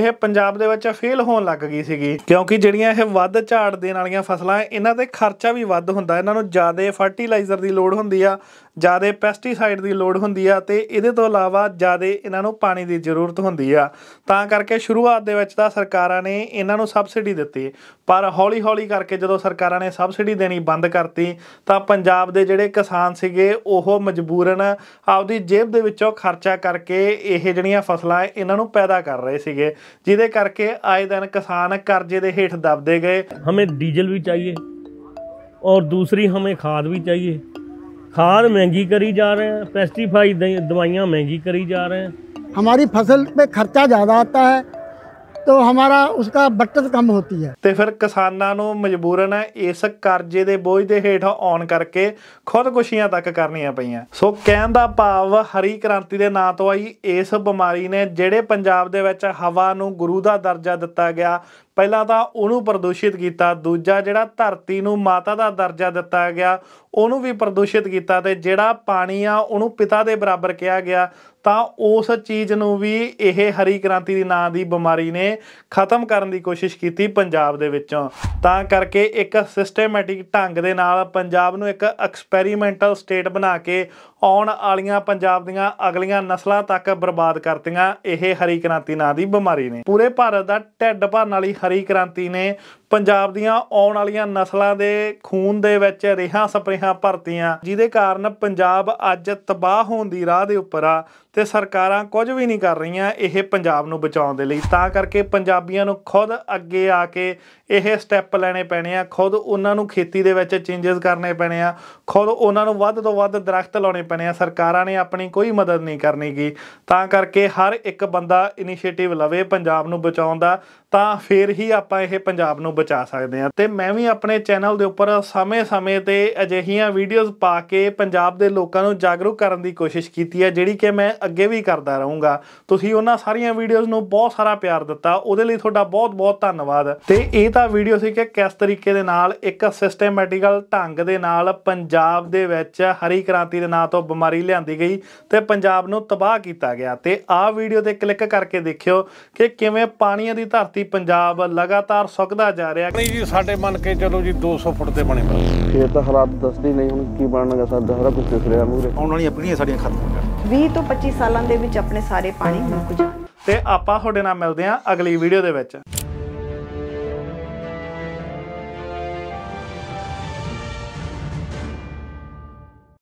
ਇਹ ਪੰਜਾਬ ਦੇ ਵਿੱਚ ਫੇਲ ਹੋਣ ਲੱਗ ਗਈ ਸੀਗੀ ਕਿਉਂਕਿ ਜਿਹੜੀਆਂ ਇਹ ਵੱਧ ਝਾੜ ਦੇਣ ਵਾਲੀਆਂ ਫਸਲਾਂ ਇਹਨਾਂ ਤੇ ਖਰਚਾ ਵੀ ਵੱਧ ਹੁੰਦਾ ਇਹਨਾਂ ਨੂੰ ਜ਼ਿਆਦਾ ਫਰਟੀਲਾਈਜ਼ਰ ਦੀ ਲੋੜ ਹੁੰਦੀ ਆ ਜ਼ਿਆਦਾ ਪੈਸਟੀਸਾਈਡ ਦੀ ਲੋੜ ਹੁੰਦੀ ਆ ਤੇ ਇਹਦੇ ਤੋਂ ਇਲਾਵਾ ਜ਼ਿਆਦਾ ਇਹਨਾਂ ਨੂੰ ਪਾਣੀ ਦੀ ਜ਼ਰੂਰਤ ਹੁੰਦੀ ਆ ਤਾਂ ਕਰਕੇ ਸ਼ੁਰੂਆਤ ਦੇ ਵਿੱਚ ਤਾਂ ਸਰਕਾਰਾਂ ਨੇ ਇਹਨਾਂ ਨੂੰ ਸਬਸਿਡੀ ਦਿੱਤੀ ਪਰ ਹੌਲੀ-ਹੌਲੀ ਕਰਕੇ ਜਦੋਂ ਸਰਕਾਰਾਂ ਨੇ ਸਬਸਿਡੀ ਦੇਣੀ ਬੰਦ ਕਰਤੀ ਤਾਂ ਪੰਜਾਬ ਦੇ ਜਿਹੜੇ ਕਿਸਾਨ ਸੀਗੇ ਉਹ ਮਜਬੂਰਨ ਆਪਦੀ ਜੇਬ ਦੇ ਵਿੱਚੋਂ ਖਰਚਾ ਕਰਕੇ ਇਹ ਜਿਹੜੀਆਂ ਫਸਲਾਂ ਇਹਨਾਂ ਨੂੰ ਪੈਦਾ ਕਰ ਰਹੇ ਸੀਗੇ ਜਿਹਦੇ ਕਰਕੇ ਆਏ ਦਿਨ ਕਿਸਾਨ ਕਰਜ਼ੇ ਦੇ ਹੇਠ ਦਬਦੇ ਗਏ ਹਮੇ ਡੀਜ਼ਲ ਵੀ ਚਾਹੀਏ ਔਰ ਦੂਸਰੀ ਹਮੇ ਖਾਦ ਵੀ ਚਾਹੀਏ ਖਾਦ ਮਹਿੰਗੀ ਕਰੀ ਜਾ ਰਹੇ ਹੈ पेस्टिफाइड ਦਵਾਈਆਂ ਮਹਿੰਗੀ ਕਰੀ ਜਾ ਰਹੇ ਹੈ ہماری ਫਸਲ ਤੇ ਖਰਚਾ ਜ਼ਿਆਦਾ ਆਤਾ ਹੈ ਤੋ ਹਮਾਰਾ ਉਸਕਾ बचत ਕੰਮ ਹੋਤੀ ਹੈ ਤੇ ਫਿਰ ਕਿਸਾਨਾਂ ਨੂੰ ਮਜਬੂਰਨ ਹੈ ਇਸ ਕਰਜ਼ੇ ਦੇ ਬੋਝ ਦੇ ਹੇਠ ਆਉਣ ਕਰਕੇ ਖੁਦਕੁਸ਼ੀਆਂ ਤੱਕ ਕਰਨੀਆਂ ਪਈਆਂ ਸੋ ਕਹਿਣ ਦਾ ਭਾਵ ਹਰੀ ਕ੍ਰਾਂਤੀ ਦੇ ਨਾਂ ਤੋਂ ਆਈ ਇਸ ਬਿਮਾਰੀ ਨੇ ਜਿਹੜੇ ਪੰਜਾਬ ਦੇ ਵਿੱਚ ਹਵਾ ਨੂੰ ਗੁਰੂ ਦਾ ਦਰਜਾ ਦਿੱਤਾ ਗਿਆ ਪਹਿਲਾਂ ਤਾਂ ਉਹਨੂੰ ਪ੍ਰਦੂਸ਼ਿਤ ਕੀਤਾ ਦੂਜਾ ਜਿਹੜਾ ਧਰਤੀ ਨੂੰ ਮਾਤਾ ਦਾ ਦਰਜਾ ਦਿੱਤਾ ਗਿਆ ਉਹਨੂੰ ਵੀ ਪ੍ਰਦੂਸ਼ਿਤ ਕੀਤਾ ਤੇ ਜਿਹੜਾ ਪਾਣੀ ਆ ਉਹਨੂੰ ਪਿਤਾ ਦੇ ਬਰਾਬਰ ਕਿਹਾ ਗਿਆ ਤਾਂ ਉਸ ਚੀਜ਼ ਨੂੰ ਵੀ ਇਹ ਹਰੀ ਕ੍ਰਾਂਤੀ ਦੇ ਨਾਂ ਦੀ ਬਿਮਾਰੀ ਨੇ ਖਤਮ ਕਰਨ ਦੀ ਕੋਸ਼ਿਸ਼ ਕੀਤੀ ਪੰਜਾਬ ਦੇ ਵਿੱਚੋਂ ਤਾਂ ਕਰਕੇ ਇੱਕ ਸਿਸਟਮੈਟਿਕ ਢੰਗ ਦੇ ਨਾਲ ਪੰਜਾਬ ਨੂੰ ਇੱਕ ਐਕਸਪੈਰੀਮੈਂਟਲ ਸਟੇਟ ਬਣਾ ਕੇ ਆਉਣ ਵਾਲੀਆਂ ਪੰਜਾਬ ਦੀਆਂ ਅਗਲੀਆਂ ਨਸਲਾਂ ਤੱਕ ਬਰਬਾਦ ਕਰਤੀਆਂ ਇਹ ਹਰੀ ਕ੍ਰਾਂਤੀ ਨਾਂ ਦੀ ਬਿਮਾਰੀ ਨੇ ਪੂਰੇ ਭਾਰਤ ਦਾ ਢਿੱਡ ਭਰਨ ਵਾਲੀ ਹਰੀ ਕ੍ਰਾਂਤੀ ਨੇ ਪੰਜਾਬ ਦੀਆਂ ਆਉਣ ਵਾਲੀਆਂ ਨਸਲਾਂ ਦੇ ਖੂਨ ਦੇ ਵਿੱਚ ਰੇਹਾਂ ਸਪਰੇਹਾਂ ਭਰਤੀਆਂ ਜਿਹਦੇ ਕਾਰਨ ਪੰਜਾਬ ਅੱਜ ਤਬਾਹ ਹੋਣ ਦੀ ਰਾਹ ਦੇ ਉੱਪਰ ਆ ਤੇ ਸਰਕਾਰਾਂ ਕੁਝ ਵੀ ਨਹੀਂ ਕਰ ਰਹੀਆਂ ਇਹ ਪੰਜਾਬ ਨੂੰ ਬਚਾਉਣ ਦੇ ਲਈ ਤਾਂ ਕਰਕੇ ਪੰਜਾਬੀਆਂ ਨੂੰ ਖੁਦ ਅੱਗੇ ਆ ਕੇ ਇਹ ਸਟੈਪ ਲੈਣੇ ਪੈਣੇ ਆ ਖੁਦ ਉਹਨਾਂ ਨੂੰ ਖੇਤੀ ਦੇ ਵਿੱਚ ਚੇਂਜਸ ਕਰਨੇ ਪੈਣੇ ਆ ਖੁਦ ਉਹਨਾਂ ਨੂੰ ਵੱਧ ਤੋਂ ਵੱਧ ਦਰਖਤ ਲਾਉਣੇ ਪੈਣੇ ਆ ਸਰਕਾਰਾਂ ਨੇ ਆਪਣੀ ਕੋਈ ਮਦਦ ਨਹੀਂ ਕਰਨੀਗੀ ਤਾਂ ਕਰਕੇ ਹਰ ਇੱਕ ਬੰਦਾ ਇਨੀਸ਼ੀਏਟਿਵ ਲਵੇ ਪੰਜਾਬ ਨੂੰ ਬਚਾਉਣ ਦਾ ਤਾਂ ਫਿਰ ਹੀ ਆਪਾਂ ਇਹ ਪੰਜਾਬ ਨੂੰ ਬਚਾ ਸਕਦੇ ਆ ਤੇ ਮੈਂ ਵੀ ਆਪਣੇ ਚੈਨਲ ਦੇ ਉੱਪਰ ਸਮੇਂ-ਸਮੇਂ ਤੇ ਅਜਿਹੀਆਂ ਵੀਡੀਓਜ਼ ਪਾ ਕੇ ਪੰਜਾਬ ਦੇ ਲੋਕਾਂ ਨੂੰ ਜਾਗਰੂਕ ਕਰਨ ਦੀ ਕੋਸ਼ਿਸ਼ ਕੀਤੀ ਹੈ ਜਿਹੜੀ ਕਿ ਮੈਂ ਅੱਗੇ ਵੀ ਕਰਦਾ ਰਹੂੰਗਾ ਤੁਸੀਂ ਉਹਨਾਂ ਸਾਰੀਆਂ ਵੀਡੀਓਜ਼ ਨੂੰ ਬਹੁਤ ਸਾਰਾ ਪਿਆਰ ਦਿੱਤਾ ਉਹਦੇ ਲਈ ਤੁਹਾਡਾ ਬਹੁਤ-ਬਹੁਤ ਧੰਨਵਾਦ ਤੇ ਇਹ ਤਾਂ ਵੀਡੀਓ ਸੀ ਕਿ ਕਿਸ ਤਰੀਕੇ ਦੇ ਨਾਲ ਇੱਕ ਸਿਸਟਮੈਟਿਕਲ ਢੰਗ ਦੇ ਨਾਲ ਪੰਜਾਬ ਦੇ ਵਿੱਚ ਹਰੀ ਕ੍ਰਾਂਤੀ ਦੇ ਨਾਂ ਤੋਂ ਬਿਮਾਰੀ ਲਿਆਂਦੀ ਗਈ ਤੇ ਪੰਜਾਬ ਨੂੰ ਤਬਾਹ ਕੀਤਾ ਗਿਆ ਤੇ ਆਹ ਵੀਡੀਓ ਤੇ ਕਲਿੱਕ ਕਰਕੇ ਦੇਖਿਓ ਕਿ ਕਿਵੇਂ ਪਾਣੀਆਂ ਦੀ ਧਰਤੀ ਪੰਜਾਬ ਲਗਾਤਾਰ ਸੁੱਕਦਾ ਜਾ ਰਿਹਾ ਹੈ ਜੀ ਸਾਡੇ ਮੰਨ ਕੇ ਚਲੋ ਜੀ 200 ਫੁੱਟ ਤੇ ਬਣੇ ਇਹ ਤਾਂ ਹਾਲਾਤ ਦੱਸਦੀ ਨਹੀਂ ਹੁਣ ਕੀ ਬਣਨਗਾ ਸਾਡਾ ਸਾਰਾ ਕੁਝ ਦਿਖ ਰਿਹਾ ਮੂਰੇ ਆਉਣ ਵਾਲੀਆਂ ਪੀੜ੍ਹੀਆਂ ਸਾਡੀਆਂ ਖਤਮ ਹੋ ਗਈਆਂ 20 ਤੋਂ 25 ਸਾਲਾਂ ਦੇ ਵਿੱਚ ਆਪਣੇ ਸਾਰੇ ਪਾਣੀ ਮੁੱਕ ਜਾਣ ਤੇ ਆਪਾਂ ਤੁਹਾਡੇ ਨਾਲ ਮਿਲਦੇ ਹਾਂ ਅਗਲੀ ਵੀਡੀਓ ਦੇ ਵਿੱਚ